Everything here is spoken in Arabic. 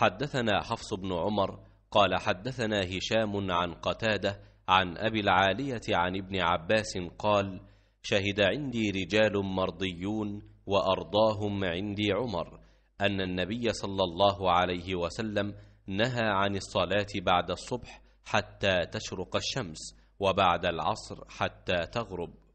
حدثنا حفص بن عمر قال حدثنا هشام عن قتاده عن أبي العالية عن ابن عباس قال شهد عندي رجال مرضيون وأرضاهم عندي عمر أن النبي صلى الله عليه وسلم نهى عن الصلاة بعد الصبح حتى تشرق الشمس وبعد العصر حتى تغرب